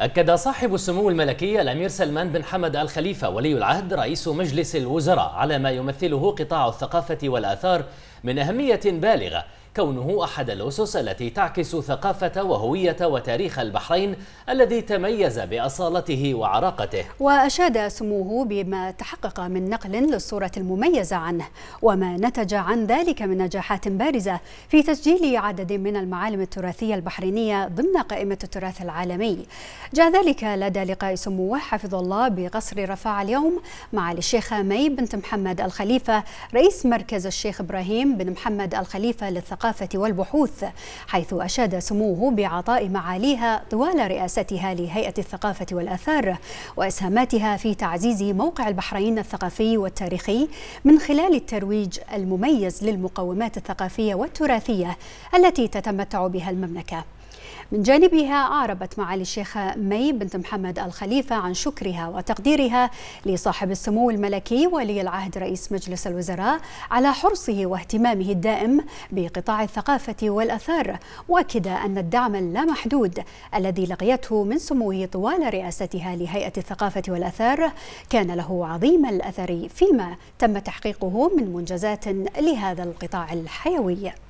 أكد صاحب السمو الملكي الأمير سلمان بن حمد الخليفة ولي العهد رئيس مجلس الوزراء على ما يمثله قطاع الثقافة والآثار من أهمية بالغة كونه أحد الأسس التي تعكس ثقافة وهوية وتاريخ البحرين الذي تميز بأصالته وعراقته وأشاد سموه بما تحقق من نقل للصورة المميزة عنه وما نتج عن ذلك من نجاحات بارزة في تسجيل عدد من المعالم التراثية البحرينية ضمن قائمة التراث العالمي جاء ذلك لدى لقاء سموه حفظ الله بقصر رفاعة اليوم مع الشيخة مي بنت محمد الخليفة رئيس مركز الشيخ إبراهيم سالم بن محمد الخليفة للثقافة والبحوث حيث أشاد سموه بعطاء معاليها طوال رئاستها لهيئة الثقافة والآثار وإسهاماتها في تعزيز موقع البحرين الثقافي والتاريخي من خلال الترويج المميز للمقومات الثقافية والتراثية التي تتمتع بها المملكة من جانبها أعربت معالي الشيخة مي بنت محمد الخليفة عن شكرها وتقديرها لصاحب السمو الملكي ولي العهد رئيس مجلس الوزراء على حرصه واهتمامه الدائم بقطاع الثقافة والأثار مؤكدة أن الدعم اللامحدود الذي لقيته من سموه طوال رئاستها لهيئة الثقافة والأثار كان له عظيم الأثر فيما تم تحقيقه من منجزات لهذا القطاع الحيوي